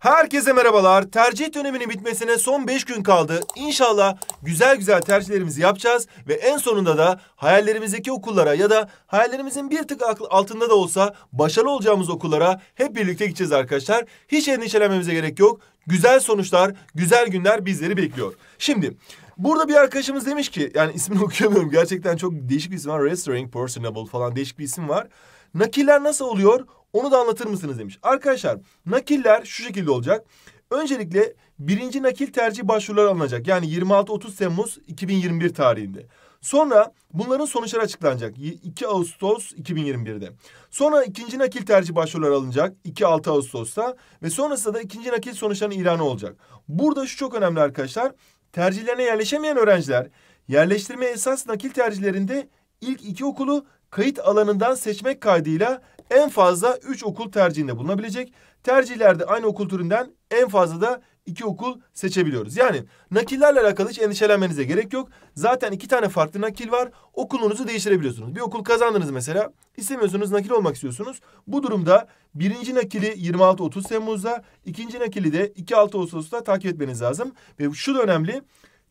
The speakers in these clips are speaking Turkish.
Herkese merhabalar. Tercih döneminin bitmesine son 5 gün kaldı. İnşallah güzel güzel tercihlerimizi yapacağız ve en sonunda da hayallerimizdeki okullara ya da hayallerimizin bir tık altında da olsa başarılı olacağımız okullara hep birlikte gideceğiz arkadaşlar. Hiç endişelenmemize gerek yok. Güzel sonuçlar, güzel günler bizleri bekliyor. Şimdi Burada bir arkadaşımız demiş ki yani ismini okuyamıyorum gerçekten çok değişik bir isim var. Restoring Personable falan değişik bir isim var. Nakiller nasıl oluyor? Onu da anlatır mısınız demiş. Arkadaşlar nakiller şu şekilde olacak. Öncelikle birinci nakil tercih başvuruları alınacak. Yani 26-30 Temmuz 2021 tarihinde. Sonra bunların sonuçları açıklanacak 2 Ağustos 2021'de. Sonra ikinci nakil tercih başvuruları alınacak 2-6 Ağustos'ta ve sonrasında da ikinci nakil sonuçlarının ilanı olacak. Burada şu çok önemli arkadaşlar. Tercihlerine yerleşemeyen öğrenciler yerleştirme esas nakil tercihlerinde ilk iki okulu kayıt alanından seçmek kaydıyla en fazla 3 okul tercihinde bulunabilecek. Tercihlerde aynı okul türünden en fazla da 2 okul seçebiliyoruz. Yani nakillerle alakalı hiç endişelenmenize gerek yok. Zaten iki tane farklı nakil var. Okulunuzu değiştirebiliyorsunuz. Bir okul kazandınız mesela. İstemiyorsunuz nakil olmak istiyorsunuz. Bu durumda birinci nakili 26-30 Temmuz'da, ikinci nakili de 2-6 Ağustos'ta takip etmeniz lazım. Ve şu da önemli.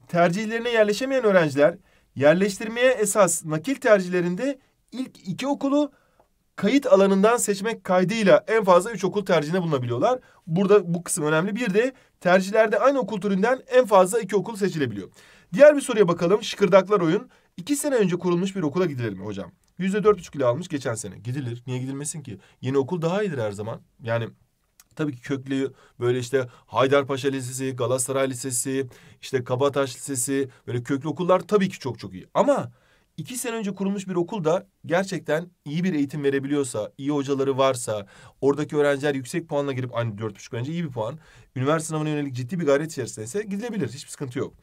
Tercihlerine yerleşemeyen öğrenciler yerleştirmeye esas nakil tercihlerinde ilk iki okulu kayıt alanından seçmek kaydıyla en fazla üç okul tercihine bulunabiliyorlar. Burada bu kısım önemli. Bir de tercihlerde aynı okul türünden en fazla iki okul seçilebiliyor. Diğer bir soruya bakalım. Şıkırdaklar oyun. İki sene önce kurulmuş bir okula gidilir mi hocam? Yüzde dört buçuk ile almış geçen sene. Gidilir. Niye gidilmesin ki? Yeni okul daha iyidir her zaman. Yani tabii ki köklü böyle işte Haydarpaşa Lisesi, Galatasaray Lisesi, işte Kabataş Lisesi böyle köklü okullar tabii ki çok çok iyi. Ama İki sene önce kurulmuş bir okulda gerçekten iyi bir eğitim verebiliyorsa, iyi hocaları varsa, oradaki öğrenciler yüksek puanla girip aynı dört buçuk önce iyi bir puan, üniversite sınavına yönelik ciddi bir gayret içerisindeyse gidilebilir. Hiçbir sıkıntı yok.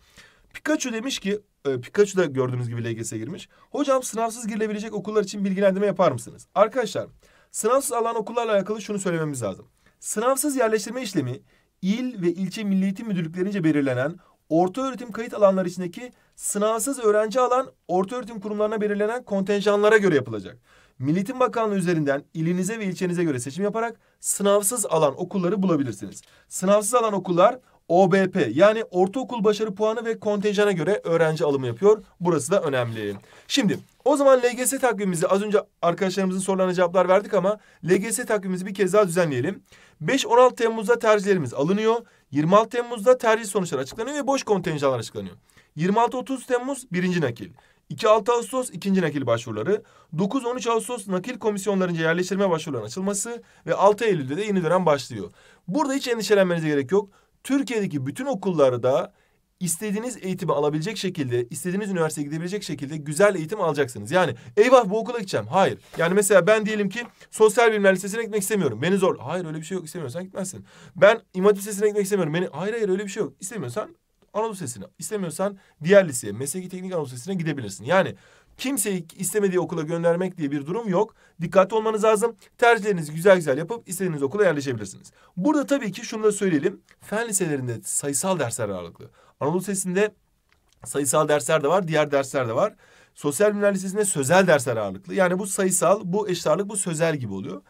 Pikachu demiş ki, e, Pikachu da gördüğünüz gibi LGS'ye girmiş. Hocam sınavsız girilebilecek okullar için bilgilendirme yapar mısınız? Arkadaşlar, sınavsız alan okullarla alakalı şunu söylememiz lazım. Sınavsız yerleştirme işlemi il ve ilçe milli eğitim müdürlüklerince belirlenen orta öğretim kayıt alanları içindeki sınavsız öğrenci alan orta öğretim kurumlarına belirlenen kontenjanlara göre yapılacak. Milliyetin Bakanlığı üzerinden ilinize ve ilçenize göre seçim yaparak sınavsız alan okulları bulabilirsiniz. Sınavsız alan okullar OBP yani ortaokul başarı puanı ve kontenjana göre öğrenci alımı yapıyor. Burası da önemli. Şimdi o zaman LGS takvimimizi az önce arkadaşlarımızın sorularına cevaplar verdik ama LGS takvimimizi bir kez daha düzenleyelim. 5-16 Temmuz'da tercihlerimiz alınıyor. 26 Temmuz'da tercih sonuçları açıklanıyor ve boş kontenjanlar açıklanıyor. 26-30 Temmuz birinci nakil. 2-6 Ağustos ikinci nakil başvuruları, 9-13 Ağustos nakil komisyonlarınca yerleştirme başvurularının açılması ve 6 Eylül'de de yeni dönem başlıyor. Burada hiç endişelenmenize gerek yok. Türkiye'deki bütün okullarda istediğiniz eğitimi alabilecek şekilde, istediğiniz üniversiteye gidebilecek şekilde güzel eğitim alacaksınız. Yani eyvah bu okula gideceğim. Hayır. Yani mesela ben diyelim ki sosyal bilimler lisesine gitmek istemiyorum. Beni zor. Hayır öyle bir şey yok. İstemiyorsan gitmezsin. Ben imam lisesine gitmek istemiyorum. Beni hayır hayır öyle bir şey yok. İstemiyorsan Anadolu Lisesi'ne. İstemiyorsan diğer liseye, mesleki teknik Anadolu Lisesi'ne gidebilirsin. Yani kimseyi istemediği okula göndermek diye bir durum yok. Dikkatli olmanız lazım. Tercihlerinizi güzel güzel yapıp istediğiniz okula yerleşebilirsiniz. Burada tabii ki şunu da söyleyelim. Fen liselerinde sayısal dersler ağırlıklı. Anadolu Lisesi'nde sayısal dersler de var, diğer dersler de var. Sosyal bilimler lisesinde sözel dersler ağırlıklı. Yani bu sayısal, bu eşit ağırlık, bu sözel gibi oluyor.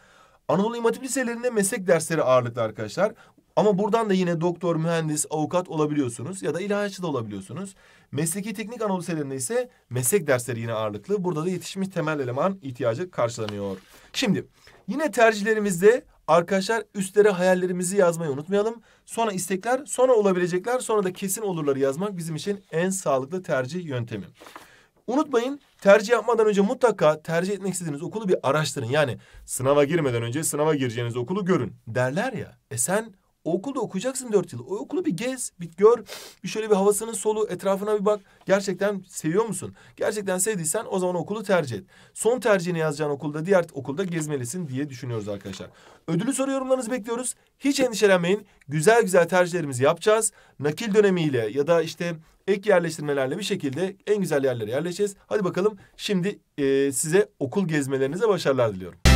Anadolu İmatif Liselerinde meslek dersleri ağırlıklı arkadaşlar. Ama buradan da yine doktor, mühendis, avukat olabiliyorsunuz ya da ilahiyatçı da olabiliyorsunuz. Mesleki teknik Anadolu ise meslek dersleri yine ağırlıklı. Burada da yetişmiş temel eleman ihtiyacı karşılanıyor. Şimdi yine tercihlerimizde arkadaşlar üstlere hayallerimizi yazmayı unutmayalım. Sonra istekler, sonra olabilecekler, sonra da kesin olurları yazmak bizim için en sağlıklı tercih yöntemi. Unutmayın tercih yapmadan önce mutlaka tercih etmek istediğiniz okulu bir araştırın. Yani sınava girmeden önce sınava gireceğiniz okulu görün derler ya. E sen o okulda okuyacaksın dört yıl. O okulu bir gez, bir gör. Bir şöyle bir havasının solu, etrafına bir bak. Gerçekten seviyor musun? Gerçekten sevdiysen o zaman okulu tercih et. Son tercihini yazacağın okulda, diğer okulda gezmelisin diye düşünüyoruz arkadaşlar. Ödülü soru yorumlarınızı bekliyoruz. Hiç endişelenmeyin. Güzel güzel tercihlerimizi yapacağız. Nakil dönemiyle ya da işte ek yerleştirmelerle bir şekilde en güzel yerlere yerleşeceğiz. Hadi bakalım şimdi e, size okul gezmelerinize başarılar diliyorum.